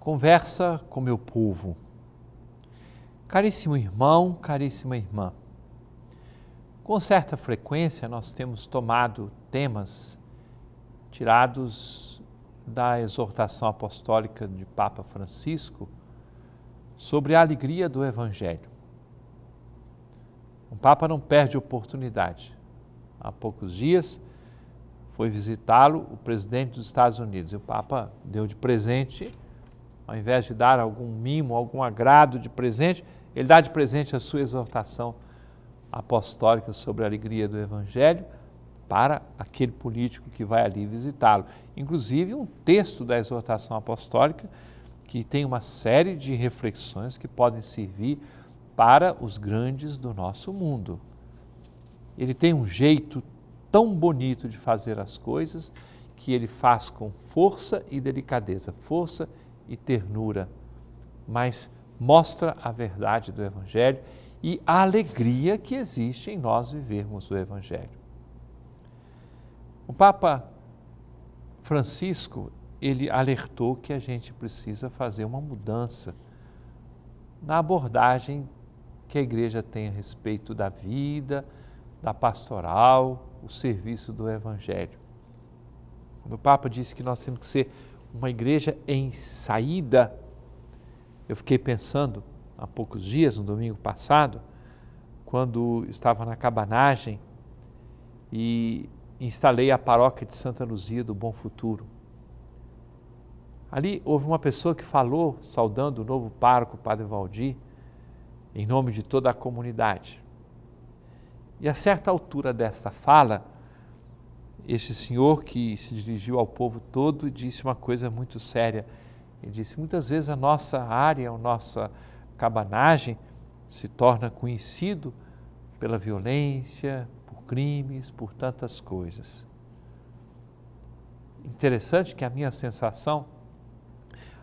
Conversa com meu povo. Caríssimo irmão, caríssima irmã, com certa frequência nós temos tomado temas tirados da exortação apostólica de Papa Francisco sobre a alegria do Evangelho. O Papa não perde oportunidade. Há poucos dias foi visitá-lo o presidente dos Estados Unidos e o Papa deu de presente ao invés de dar algum mimo, algum agrado de presente, ele dá de presente a sua exortação apostólica sobre a alegria do Evangelho para aquele político que vai ali visitá-lo. Inclusive, um texto da exortação apostólica que tem uma série de reflexões que podem servir para os grandes do nosso mundo. Ele tem um jeito tão bonito de fazer as coisas que ele faz com força e delicadeza, força e ternura, mas mostra a verdade do Evangelho e a alegria que existe em nós vivermos o Evangelho. O Papa Francisco ele alertou que a gente precisa fazer uma mudança na abordagem que a igreja tem a respeito da vida, da pastoral, o serviço do Evangelho. O Papa disse que nós temos que ser uma igreja em saída. Eu fiquei pensando há poucos dias, no domingo passado, quando estava na cabanagem e instalei a paróquia de Santa Luzia do Bom Futuro. Ali houve uma pessoa que falou, saudando o novo pároco, Padre Valdir, em nome de toda a comunidade. E a certa altura desta fala, este senhor que se dirigiu ao povo todo disse uma coisa muito séria. Ele disse: muitas vezes a nossa área, a nossa cabanagem se torna conhecido pela violência, por crimes, por tantas coisas. Interessante que a minha sensação,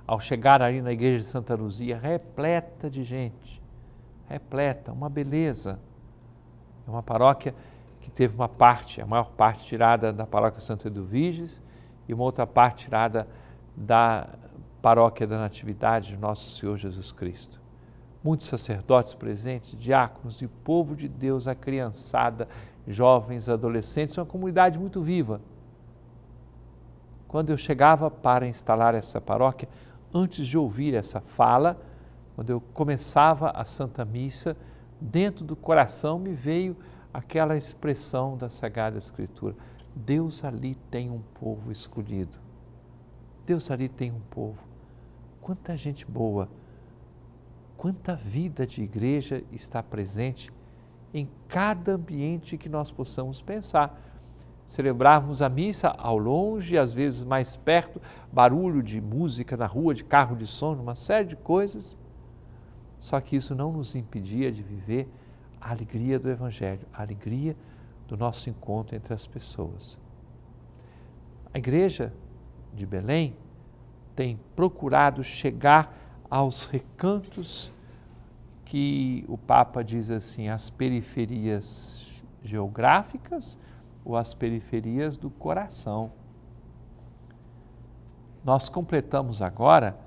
ao chegar ali na igreja de Santa Luzia, repleta de gente, repleta, uma beleza. É uma paróquia teve uma parte, a maior parte tirada da paróquia Santa Eduviges e uma outra parte tirada da paróquia da Natividade de Nosso Senhor Jesus Cristo. Muitos sacerdotes presentes, diáconos e povo de Deus, a criançada, jovens, adolescentes, uma comunidade muito viva. Quando eu chegava para instalar essa paróquia, antes de ouvir essa fala, quando eu começava a Santa Missa, dentro do coração me veio aquela expressão da Sagrada Escritura. Deus ali tem um povo escolhido. Deus ali tem um povo. Quanta gente boa, quanta vida de igreja está presente em cada ambiente que nós possamos pensar. Celebrarmos a missa ao longe, às vezes mais perto, barulho de música na rua, de carro de som, uma série de coisas. Só que isso não nos impedia de viver a alegria do Evangelho, a alegria do nosso encontro entre as pessoas. A igreja de Belém tem procurado chegar aos recantos que o Papa diz assim, as periferias geográficas ou as periferias do coração. Nós completamos agora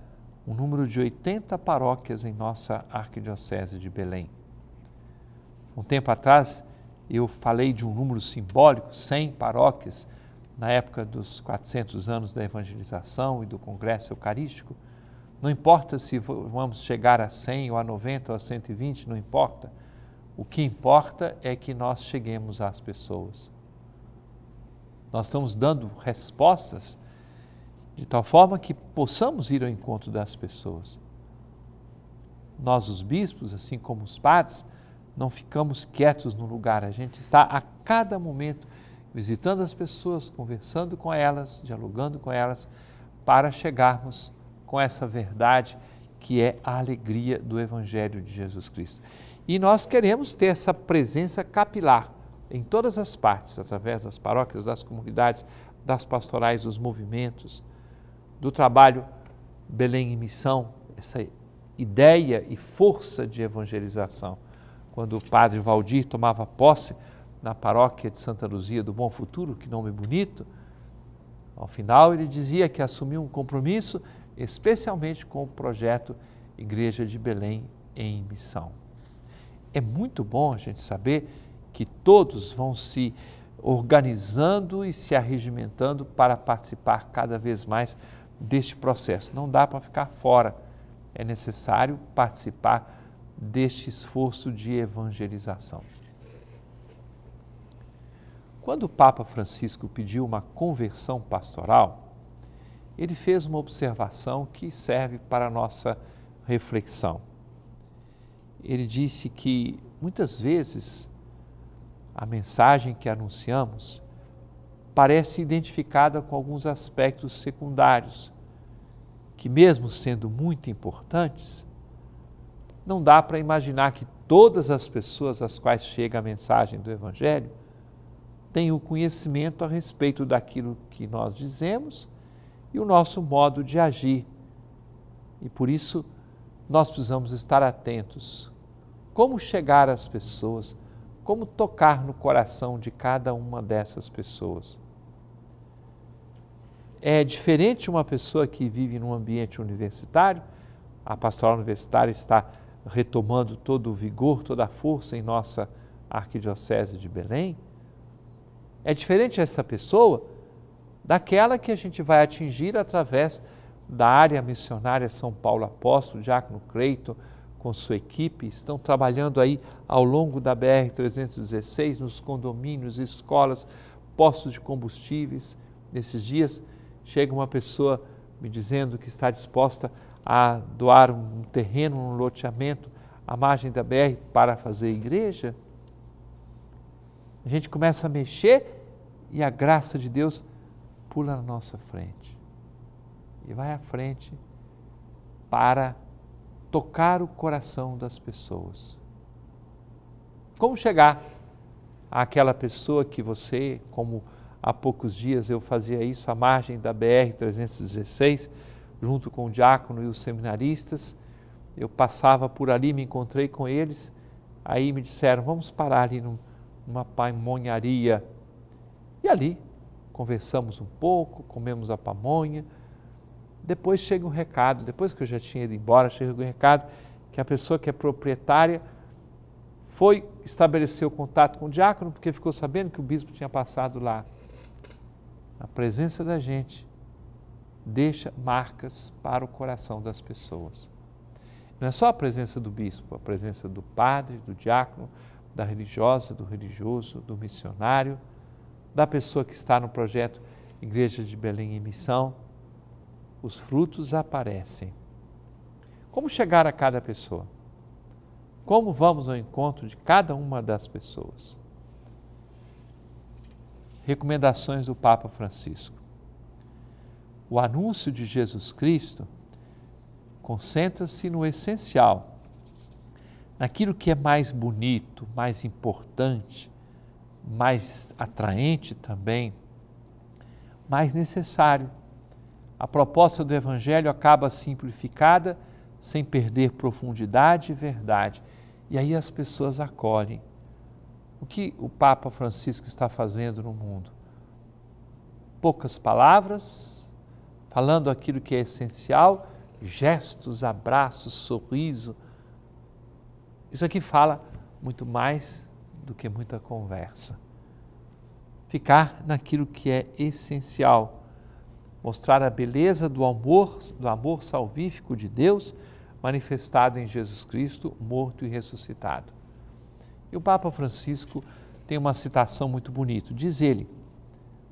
um número de 80 paróquias em nossa Arquidiocese de Belém. Um tempo atrás eu falei de um número simbólico, 100 paróquias, na época dos 400 anos da evangelização e do congresso eucarístico. Não importa se vamos chegar a 100 ou a 90 ou a 120, não importa. O que importa é que nós cheguemos às pessoas. Nós estamos dando respostas de tal forma que possamos ir ao encontro das pessoas. Nós, os bispos, assim como os padres, não ficamos quietos no lugar, a gente está a cada momento visitando as pessoas, conversando com elas, dialogando com elas, para chegarmos com essa verdade que é a alegria do Evangelho de Jesus Cristo. E nós queremos ter essa presença capilar em todas as partes, através das paróquias, das comunidades, das pastorais, dos movimentos, do trabalho Belém em Missão, essa ideia e força de evangelização quando o padre Valdir tomava posse na paróquia de Santa Luzia do Bom Futuro, que nome bonito, ao final ele dizia que assumiu um compromisso especialmente com o projeto Igreja de Belém em Missão. É muito bom a gente saber que todos vão se organizando e se arregimentando para participar cada vez mais deste processo. Não dá para ficar fora, é necessário participar deste esforço de evangelização. Quando o Papa Francisco pediu uma conversão pastoral, ele fez uma observação que serve para a nossa reflexão. Ele disse que muitas vezes a mensagem que anunciamos parece identificada com alguns aspectos secundários, que, mesmo sendo muito importantes, não dá para imaginar que todas as pessoas às quais chega a mensagem do Evangelho têm o conhecimento a respeito daquilo que nós dizemos e o nosso modo de agir. E por isso nós precisamos estar atentos. Como chegar às pessoas? Como tocar no coração de cada uma dessas pessoas? É diferente uma pessoa que vive num ambiente universitário, a pastoral universitária está retomando todo o vigor, toda a força em nossa arquidiocese de Belém, é diferente essa pessoa daquela que a gente vai atingir através da área missionária São Paulo Apóstolo, Diácono Creito, com sua equipe, estão trabalhando aí ao longo da BR-316, nos condomínios, escolas, postos de combustíveis. Nesses dias chega uma pessoa me dizendo que está disposta a a doar um terreno, um loteamento à margem da BR para fazer igreja? A gente começa a mexer e a graça de Deus pula na nossa frente e vai à frente para tocar o coração das pessoas. Como chegar àquela pessoa que você, como há poucos dias eu fazia isso à margem da BR 316, junto com o diácono e os seminaristas. Eu passava por ali, me encontrei com eles, aí me disseram: vamos parar ali numa pamonharia. E ali conversamos um pouco, comemos a pamonha. Depois chega um recado, depois que eu já tinha ido embora, chega um recado que a pessoa que é proprietária foi estabelecer o contato com o diácono, porque ficou sabendo que o bispo tinha passado lá. Na presença da gente, deixa marcas para o coração das pessoas. Não é só a presença do bispo, a presença do padre, do diácono, da religiosa, do religioso, do missionário, da pessoa que está no projeto Igreja de Belém em Missão. Os frutos aparecem. Como chegar a cada pessoa? Como vamos ao encontro de cada uma das pessoas? Recomendações do Papa Francisco o anúncio de Jesus Cristo concentra-se no essencial, naquilo que é mais bonito, mais importante, mais atraente também, mais necessário. A proposta do Evangelho acaba simplificada, sem perder profundidade e verdade. E aí as pessoas acolhem. O que o Papa Francisco está fazendo no mundo? Poucas palavras, falando aquilo que é essencial, gestos, abraços, sorriso. Isso aqui fala muito mais do que muita conversa. Ficar naquilo que é essencial, mostrar a beleza do amor, do amor salvífico de Deus manifestado em Jesus Cristo, morto e ressuscitado. E o Papa Francisco tem uma citação muito bonita. Diz ele,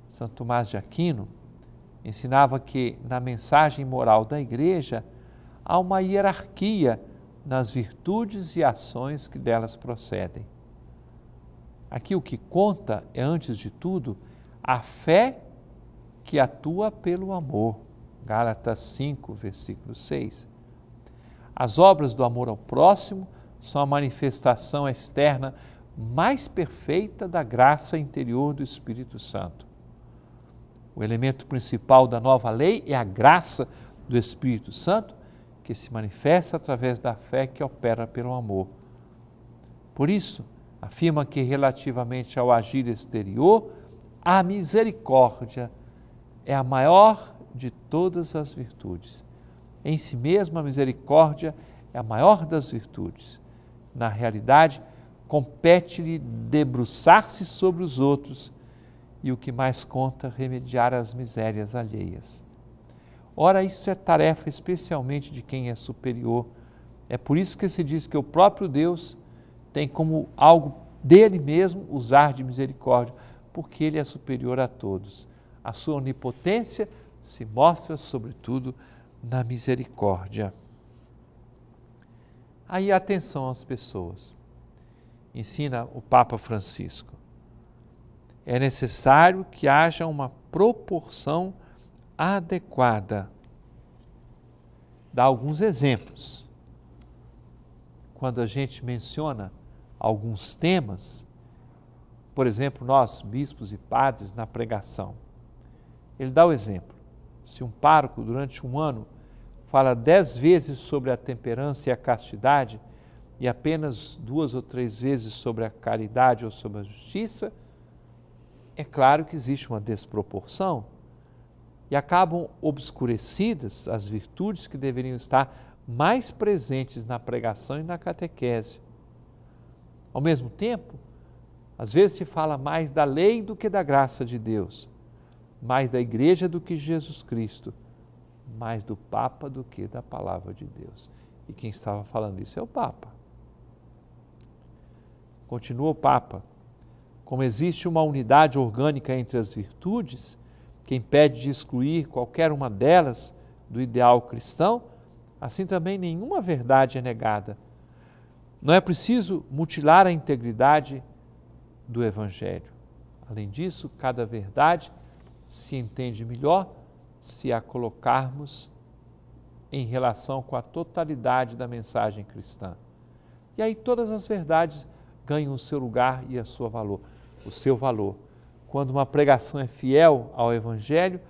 Santo Tomás de Aquino, Ensinava que na mensagem moral da igreja há uma hierarquia nas virtudes e ações que delas procedem. Aqui o que conta é, antes de tudo, a fé que atua pelo amor. Gálatas 5, versículo 6. As obras do amor ao próximo são a manifestação externa mais perfeita da graça interior do Espírito Santo. O elemento principal da nova lei é a graça do Espírito Santo, que se manifesta através da fé que opera pelo amor. Por isso, afirma que, relativamente ao agir exterior, a misericórdia é a maior de todas as virtudes. Em si mesma, a misericórdia é a maior das virtudes. Na realidade, compete-lhe debruçar-se sobre os outros e o que mais conta, remediar as misérias alheias. Ora, isso é tarefa especialmente de quem é superior. É por isso que se diz que o próprio Deus tem como algo dele mesmo usar de misericórdia, porque ele é superior a todos. A sua onipotência se mostra, sobretudo, na misericórdia. Aí atenção às pessoas. Ensina o Papa Francisco é necessário que haja uma proporção adequada. Dá alguns exemplos. Quando a gente menciona alguns temas, por exemplo, nós, bispos e padres, na pregação, ele dá o exemplo. Se um pároco, durante um ano, fala dez vezes sobre a temperança e a castidade e apenas duas ou três vezes sobre a caridade ou sobre a justiça, é claro que existe uma desproporção e acabam obscurecidas as virtudes que deveriam estar mais presentes na pregação e na catequese. Ao mesmo tempo, às vezes se fala mais da lei do que da graça de Deus, mais da igreja do que Jesus Cristo, mais do Papa do que da palavra de Deus. E quem estava falando isso é o Papa. Continua o Papa. Como existe uma unidade orgânica entre as virtudes, que impede de excluir qualquer uma delas do ideal cristão, assim também nenhuma verdade é negada. Não é preciso mutilar a integridade do Evangelho. Além disso, cada verdade se entende melhor se a colocarmos em relação com a totalidade da mensagem cristã. E aí todas as verdades ganham o seu lugar e a sua valor o seu valor. Quando uma pregação é fiel ao Evangelho,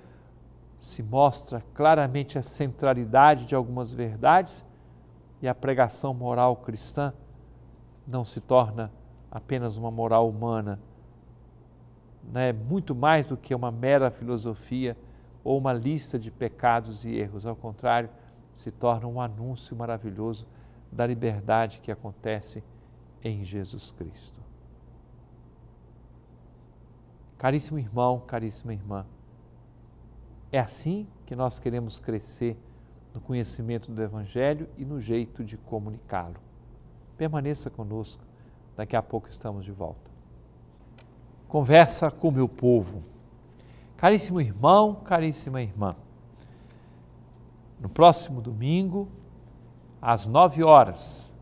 se mostra claramente a centralidade de algumas verdades e a pregação moral cristã não se torna apenas uma moral humana, né? é muito mais do que uma mera filosofia ou uma lista de pecados e erros. Ao contrário, se torna um anúncio maravilhoso da liberdade que acontece em Jesus Cristo. Caríssimo irmão, caríssima irmã, é assim que nós queremos crescer no conhecimento do Evangelho e no jeito de comunicá-lo. Permaneça conosco, daqui a pouco estamos de volta. Conversa com o meu povo. Caríssimo irmão, caríssima irmã, no próximo domingo, às nove horas,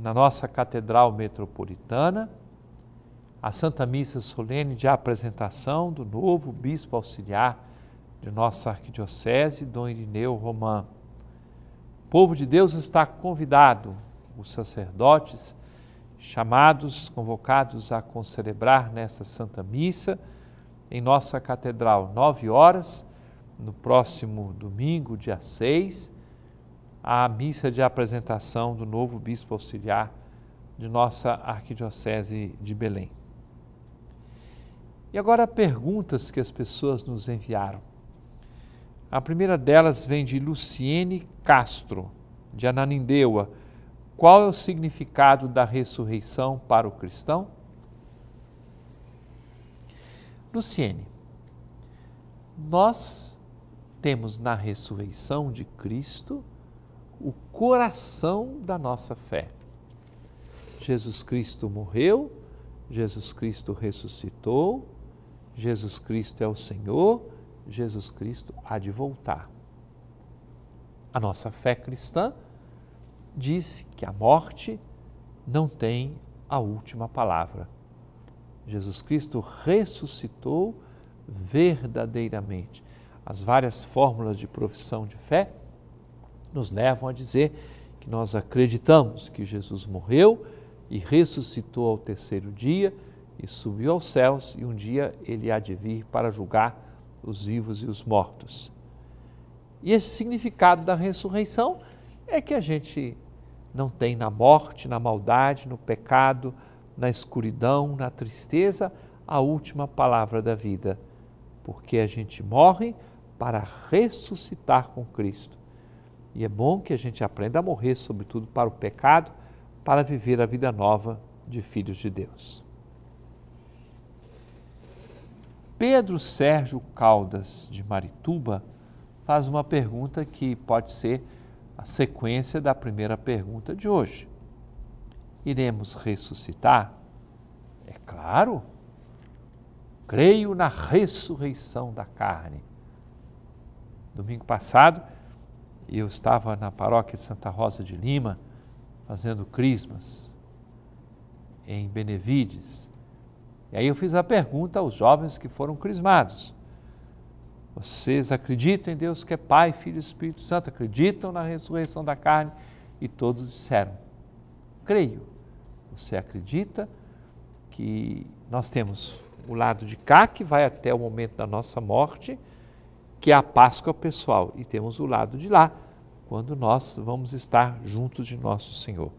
na nossa Catedral Metropolitana, a Santa Missa Solene de Apresentação do novo Bispo Auxiliar de nossa Arquidiocese, Dom Irineu Romã. O povo de Deus está convidado, os sacerdotes chamados, convocados a concelebrar nesta Santa Missa em nossa Catedral, nove horas, no próximo domingo, dia 6, a missa de apresentação do novo Bispo Auxiliar de nossa Arquidiocese de Belém. E agora perguntas que as pessoas nos enviaram. A primeira delas vem de Luciene Castro, de Ananindeua. Qual é o significado da ressurreição para o cristão? Luciene, nós temos na ressurreição de Cristo o coração da nossa fé. Jesus Cristo morreu, Jesus Cristo ressuscitou, Jesus Cristo é o Senhor, Jesus Cristo há de voltar. A nossa fé cristã diz que a morte não tem a última palavra. Jesus Cristo ressuscitou verdadeiramente. As várias fórmulas de profissão de fé nos levam a dizer que nós acreditamos que Jesus morreu e ressuscitou ao terceiro dia e subiu aos céus, e um dia ele há de vir para julgar os vivos e os mortos. E esse significado da ressurreição é que a gente não tem na morte, na maldade, no pecado, na escuridão, na tristeza, a última palavra da vida, porque a gente morre para ressuscitar com Cristo. E é bom que a gente aprenda a morrer, sobretudo, para o pecado, para viver a vida nova de filhos de Deus. Pedro Sérgio Caldas de Marituba faz uma pergunta que pode ser a sequência da primeira pergunta de hoje. Iremos ressuscitar? É claro. Creio na ressurreição da carne. Domingo passado, eu estava na paróquia de Santa Rosa de Lima, fazendo Crismas, em Benevides, e aí eu fiz a pergunta aos jovens que foram crismados. Vocês acreditam em Deus que é Pai, Filho e Espírito Santo? Acreditam na ressurreição da carne? E todos disseram: Creio. Você acredita que nós temos o lado de cá, que vai até o momento da nossa morte, que é a Páscoa pessoal, e temos o lado de lá, quando nós vamos estar juntos de nosso Senhor.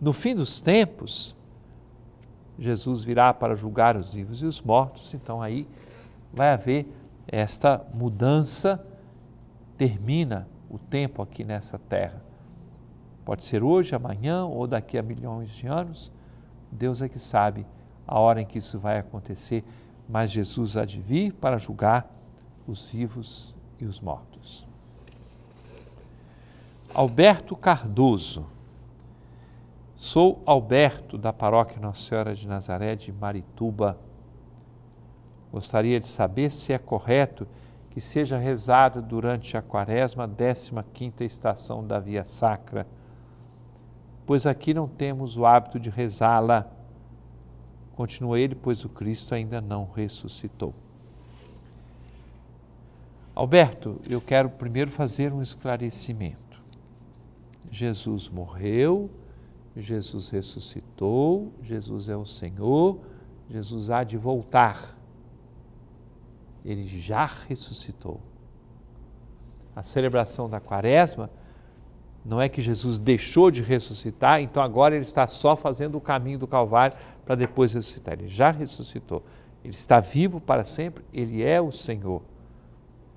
No fim dos tempos, Jesus virá para julgar os vivos e os mortos, então aí vai haver esta mudança, termina o tempo aqui nessa terra. Pode ser hoje, amanhã ou daqui a milhões de anos, Deus é que sabe a hora em que isso vai acontecer, mas Jesus há de vir para julgar os vivos e os mortos. Alberto Cardoso Sou Alberto, da paróquia Nossa Senhora de Nazaré de Marituba. Gostaria de saber se é correto que seja rezada durante a quaresma, 15 quinta estação da Via Sacra, pois aqui não temos o hábito de rezá-la. Continua ele, pois o Cristo ainda não ressuscitou. Alberto, eu quero primeiro fazer um esclarecimento. Jesus morreu, Jesus ressuscitou, Jesus é o Senhor, Jesus há de voltar. Ele já ressuscitou. A celebração da Quaresma não é que Jesus deixou de ressuscitar, então agora ele está só fazendo o caminho do Calvário para depois ressuscitar. Ele já ressuscitou. Ele está vivo para sempre, ele é o Senhor.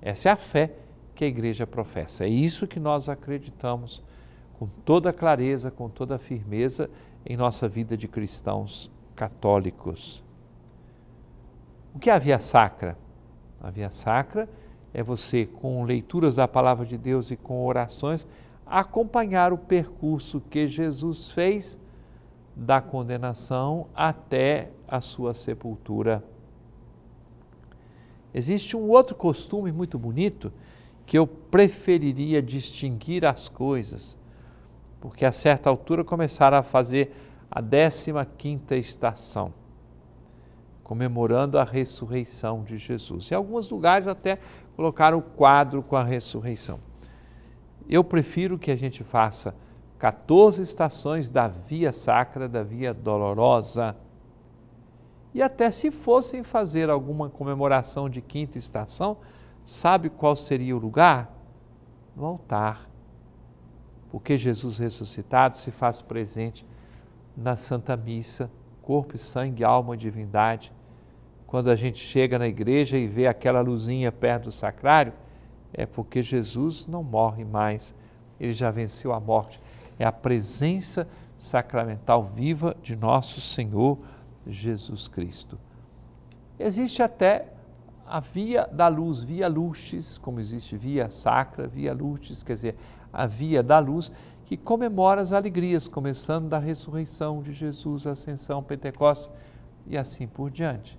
Essa é a fé que a igreja professa. É isso que nós acreditamos com toda clareza, com toda firmeza em nossa vida de cristãos católicos. O que é a via sacra? A via sacra é você, com leituras da palavra de Deus e com orações, acompanhar o percurso que Jesus fez da condenação até a sua sepultura. Existe um outro costume muito bonito que eu preferiria distinguir as coisas, porque a certa altura começaram a fazer a 15 quinta estação, comemorando a ressurreição de Jesus. Em alguns lugares até colocaram o quadro com a ressurreição. Eu prefiro que a gente faça 14 estações da via sacra, da via dolorosa. E até se fossem fazer alguma comemoração de quinta estação, sabe qual seria o lugar? No altar porque Jesus ressuscitado se faz presente na Santa Missa, corpo e sangue, alma e divindade. Quando a gente chega na igreja e vê aquela luzinha perto do sacrário, é porque Jesus não morre mais, ele já venceu a morte. É a presença sacramental viva de nosso Senhor Jesus Cristo. Existe até a via da luz, via luxes, como existe via sacra, via luxes, quer dizer, a via da luz, que comemora as alegrias, começando da ressurreição de Jesus, ascensão, Pentecostes e assim por diante.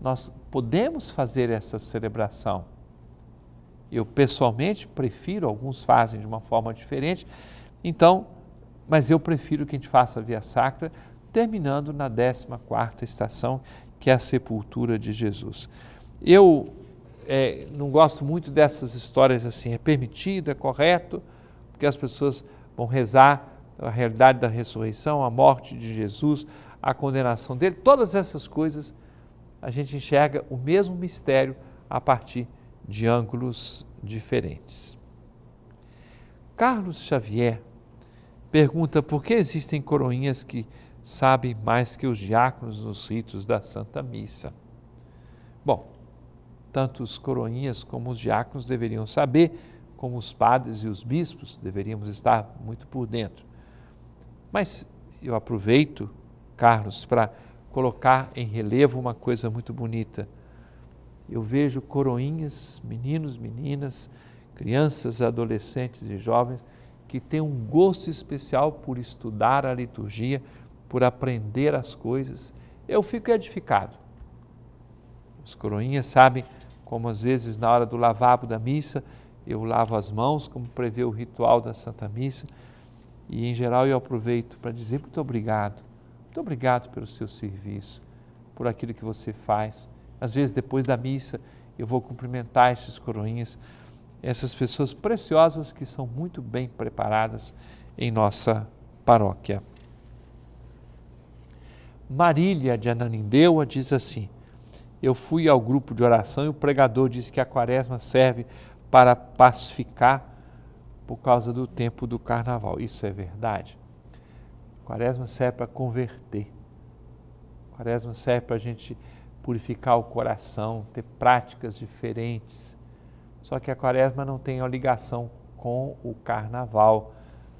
Nós podemos fazer essa celebração. Eu pessoalmente prefiro, alguns fazem de uma forma diferente, então, mas eu prefiro que a gente faça a via sacra, terminando na 14 quarta estação, que é a sepultura de Jesus. Eu é, não gosto muito dessas histórias assim, é permitido, é correto, porque as pessoas vão rezar a realidade da ressurreição, a morte de Jesus, a condenação dele, todas essas coisas a gente enxerga o mesmo mistério a partir de ângulos diferentes. Carlos Xavier pergunta por que existem coroinhas que sabem mais que os diáconos nos ritos da Santa Missa. Bom, tanto os coroinhas como os diáconos deveriam saber, como os padres e os bispos deveríamos estar muito por dentro. Mas eu aproveito, Carlos, para colocar em relevo uma coisa muito bonita. Eu vejo coroinhas, meninos, meninas, crianças, adolescentes e jovens que têm um gosto especial por estudar a liturgia, por aprender as coisas. Eu fico edificado. Os coroinhas sabem como às vezes na hora do lavabo da missa, eu lavo as mãos, como prevê o ritual da Santa Missa, e em geral eu aproveito para dizer muito obrigado, muito obrigado pelo seu serviço, por aquilo que você faz. Às vezes depois da missa eu vou cumprimentar esses coroinhas, essas pessoas preciosas que são muito bem preparadas em nossa paróquia. Marília de Ananindeua diz assim: eu fui ao grupo de oração e o pregador disse que a quaresma serve para pacificar por causa do tempo do carnaval. Isso é verdade. Quaresma serve para converter. Quaresma serve para a gente purificar o coração, ter práticas diferentes. Só que a quaresma não tem a ligação com o carnaval.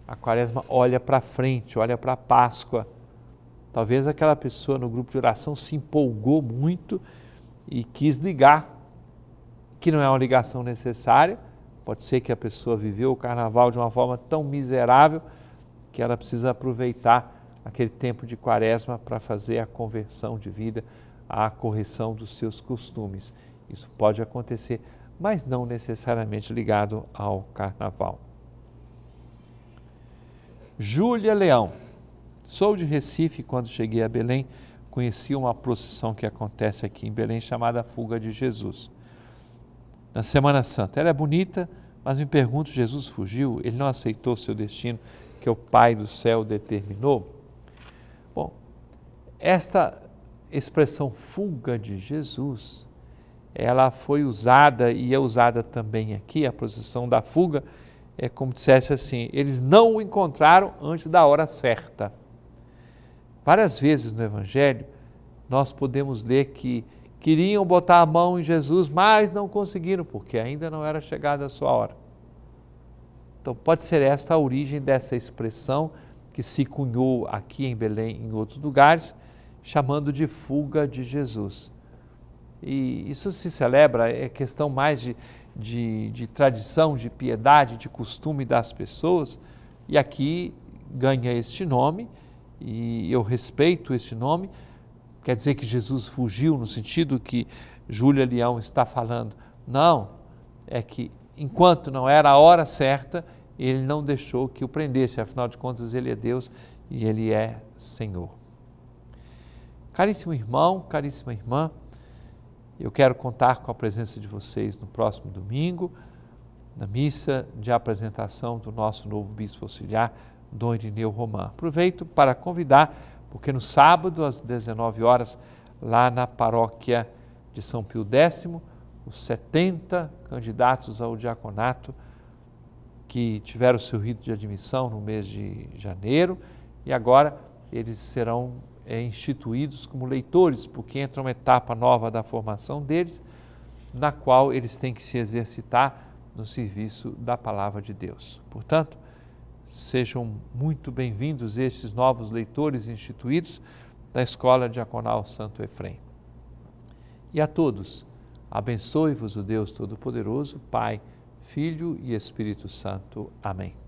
A quaresma olha para frente, olha para a Páscoa. Talvez aquela pessoa no grupo de oração se empolgou muito e quis ligar, que não é uma ligação necessária. Pode ser que a pessoa viveu o carnaval de uma forma tão miserável que ela precisa aproveitar aquele tempo de quaresma para fazer a conversão de vida, a correção dos seus costumes. Isso pode acontecer, mas não necessariamente ligado ao carnaval. Júlia Leão. Sou de Recife quando cheguei a Belém conhecia uma procissão que acontece aqui em Belém chamada Fuga de Jesus. Na Semana Santa. Ela é bonita, mas me pergunto: Jesus fugiu? Ele não aceitou seu destino que o Pai do céu determinou? Bom, esta expressão fuga de Jesus, ela foi usada e é usada também aqui, a procissão da fuga, é como dissesse assim: eles não o encontraram antes da hora certa. Várias vezes no Evangelho nós podemos ler que queriam botar a mão em Jesus, mas não conseguiram, porque ainda não era chegada a sua hora. Então pode ser esta a origem dessa expressão que se cunhou aqui em Belém em outros lugares, chamando de fuga de Jesus. E isso se celebra, é questão mais de, de, de tradição, de piedade, de costume das pessoas, e aqui ganha este nome e eu respeito esse nome, quer dizer que Jesus fugiu no sentido que Júlia Leão está falando. Não, é que enquanto não era a hora certa, ele não deixou que o prendesse, afinal de contas, ele é Deus e ele é Senhor. Caríssimo irmão, caríssima irmã, eu quero contar com a presença de vocês no próximo domingo, na missa de apresentação do nosso novo bispo auxiliar, Dom Irineu Romã. Aproveito para convidar, porque no sábado, às 19 horas, lá na paróquia de São Pio X, os 70 candidatos ao diaconato que tiveram seu rito de admissão no mês de janeiro e agora eles serão é, instituídos como leitores, porque entra uma etapa nova da formação deles, na qual eles têm que se exercitar no serviço da palavra de Deus. Portanto, Sejam muito bem-vindos estes novos leitores instituídos da Escola Diaconal Santo Efrem. E a todos, abençoe-vos o Deus Todo-Poderoso, Pai, Filho e Espírito Santo. Amém.